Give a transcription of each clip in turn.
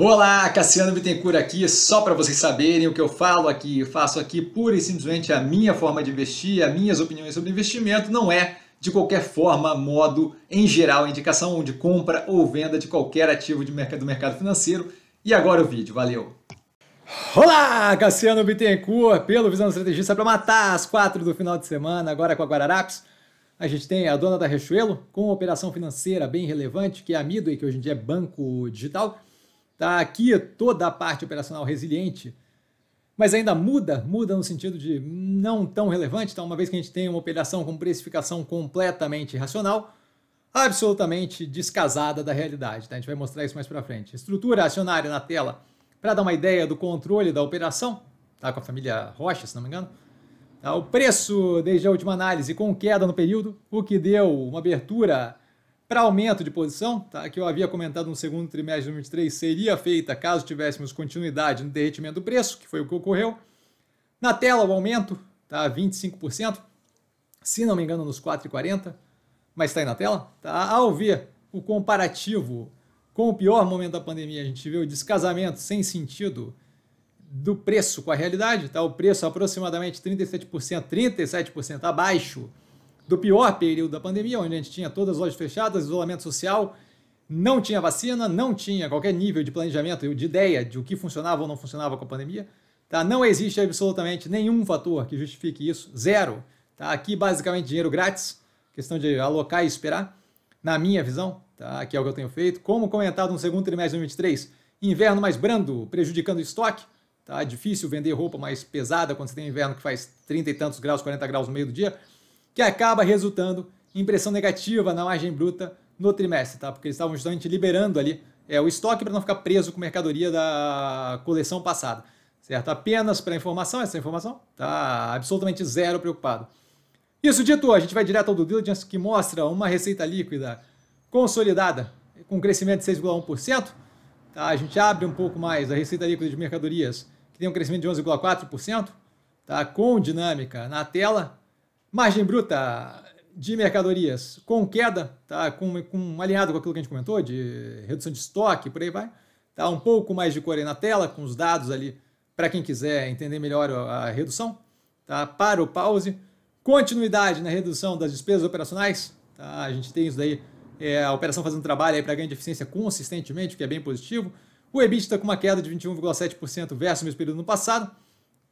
Olá, Cassiano Bittencourt aqui, só para vocês saberem o que eu falo aqui, eu faço aqui pura e simplesmente a minha forma de investir, as minhas opiniões sobre investimento, não é de qualquer forma, modo, em geral, indicação de compra ou venda de qualquer ativo de mercado, do mercado financeiro. E agora o vídeo, valeu! Olá, Cassiano Bittencourt, pelo Visão Estrategista para matar às quatro do final de semana, agora com a Guararapes. A gente tem a dona da Rechuelo, com uma operação financeira bem relevante, que é a Midway, que hoje em dia é banco digital, Tá aqui é toda a parte operacional resiliente, mas ainda muda, muda no sentido de não tão relevante, tá? uma vez que a gente tem uma operação com precificação completamente irracional, absolutamente descasada da realidade. Tá? A gente vai mostrar isso mais para frente. Estrutura acionária na tela para dar uma ideia do controle da operação, tá? com a família Rocha, se não me engano. Tá? O preço, desde a última análise, com queda no período, o que deu uma abertura para aumento de posição, tá? que eu havia comentado no segundo trimestre de 2023, seria feita caso tivéssemos continuidade no derretimento do preço, que foi o que ocorreu. Na tela, o aumento tá 25%, se não me engano, nos 4,40%, mas está aí na tela. Tá? Ao ver o comparativo com o pior momento da pandemia, a gente vê o descasamento sem sentido do preço com a realidade, tá? O preço aproximadamente 37%, 37% abaixo do pior período da pandemia, onde a gente tinha todas as lojas fechadas, isolamento social, não tinha vacina, não tinha qualquer nível de planejamento, de ideia de o que funcionava ou não funcionava com a pandemia. Tá? Não existe absolutamente nenhum fator que justifique isso, zero. Tá? Aqui, basicamente, dinheiro grátis, questão de alocar e esperar, na minha visão, tá? que é o que eu tenho feito. Como comentado no segundo trimestre de 2023, inverno mais brando, prejudicando o estoque. Tá? Difícil vender roupa mais pesada quando você tem inverno que faz 30 e tantos graus, 40 graus no meio do dia que acaba resultando em pressão negativa na margem bruta no trimestre, tá? Porque eles estavam justamente liberando ali é, o estoque para não ficar preso com mercadoria da coleção passada, certo? Apenas para informação, essa informação tá absolutamente zero preocupado. Isso dito, a gente vai direto ao do diligence que mostra uma receita líquida consolidada com crescimento de 6,1%. Tá? A gente abre um pouco mais a receita líquida de mercadorias, que tem um crescimento de 11,4%, tá? com dinâmica na tela, Margem bruta de mercadorias com queda, tá? com, com, alinhado com aquilo que a gente comentou, de redução de estoque, por aí vai. Tá? Um pouco mais de cor aí na tela, com os dados ali para quem quiser entender melhor a redução. Tá? Para o pause. Continuidade na redução das despesas operacionais. Tá? A gente tem isso daí, é, a operação fazendo trabalho para ganho de eficiência consistentemente, o que é bem positivo. O Ebit está com uma queda de 21,7% versus o mesmo período no passado.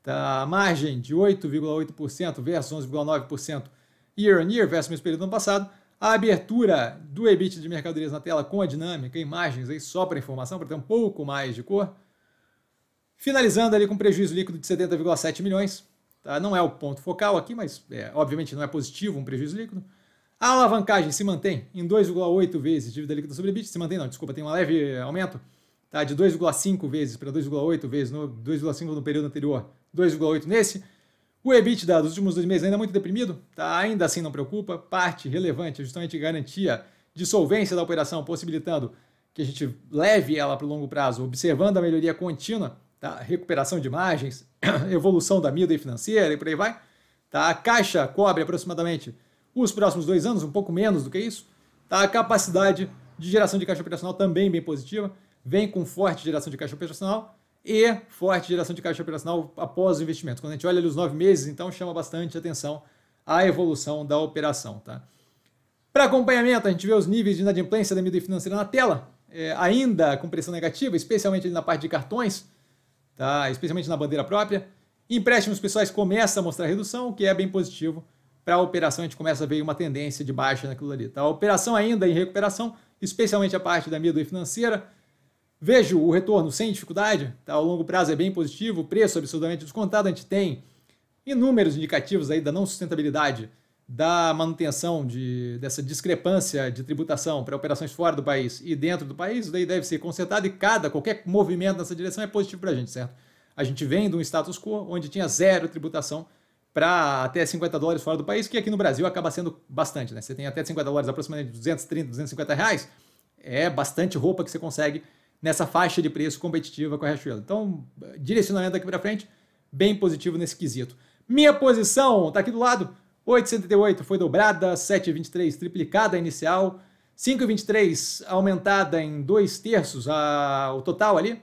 A tá, margem de 8,8% versus 11,9% year on year versus o mesmo período do ano passado. A abertura do EBIT de mercadorias na tela com a dinâmica, imagens aí só para informação, para ter um pouco mais de cor. Finalizando ali com prejuízo líquido de 70,7 milhões. Tá? Não é o ponto focal aqui, mas é, obviamente não é positivo um prejuízo líquido. A alavancagem se mantém em 2,8 vezes dívida líquida sobre EBIT. Se mantém não, desculpa, tem um leve aumento. Tá? De 2,5 vezes para 2,8 vezes, 2,5 no período anterior 2,8 nesse. O EBITDA dos últimos dois meses ainda é muito deprimido, tá? ainda assim não preocupa. Parte relevante é justamente garantia de solvência da operação, possibilitando que a gente leve ela para o longo prazo, observando a melhoria contínua, tá? recuperação de margens, evolução da mídia financeira e por aí vai. Tá? A caixa cobre aproximadamente os próximos dois anos, um pouco menos do que isso. Tá? A capacidade de geração de caixa operacional também bem positiva, vem com forte geração de caixa operacional e forte geração de caixa operacional após o investimento. Quando a gente olha ali os nove meses, então chama bastante atenção a evolução da operação. Tá? Para acompanhamento, a gente vê os níveis de inadimplência da mídia financeira na tela, é, ainda com pressão negativa, especialmente na parte de cartões, tá? especialmente na bandeira própria. Empréstimos pessoais começa a mostrar redução, o que é bem positivo para a operação, a gente começa a ver uma tendência de baixa naquilo ali. Tá? A operação ainda em recuperação, especialmente a parte da mídia financeira, Vejo o retorno sem dificuldade, tá? ao longo prazo é bem positivo, o preço absurdamente descontado, a gente tem inúmeros indicativos aí da não sustentabilidade da manutenção de, dessa discrepância de tributação para operações fora do país e dentro do país, daí deve ser consertado e cada, qualquer movimento nessa direção é positivo para a gente, certo? A gente vem de um status quo onde tinha zero tributação para até 50 dólares fora do país, que aqui no Brasil acaba sendo bastante, né? Você tem até 50 dólares, aproximadamente 230, 250 reais, é bastante roupa que você consegue nessa faixa de preço competitiva com a Riachuelo. Então, direcionamento daqui para frente, bem positivo nesse quesito. Minha posição está aqui do lado, 8,78 foi dobrada, 7,23 triplicada inicial, 5,23 aumentada em dois terços a, o total ali,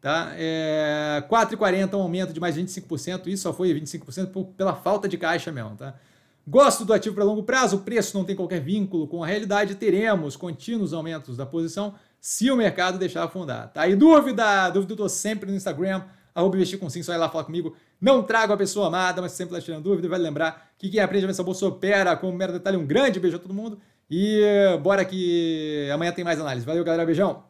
tá? É, 4,40 um aumento de mais 25%, isso só foi 25% por, pela falta de caixa mesmo, tá? Gosto do ativo para longo prazo, o preço não tem qualquer vínculo com a realidade, teremos contínuos aumentos da posição, se o mercado deixar afundar, tá? E dúvida, dúvida eu tô sempre no Instagram, arroba investir com sim, só ir lá falar comigo. Não trago a pessoa amada, mas sempre lá tá tirando dúvida, vai vale lembrar que quem aprende a essa bolsa opera com um mero detalhe. Um grande beijo a todo mundo e bora que amanhã tem mais análise. Valeu, galera, beijão!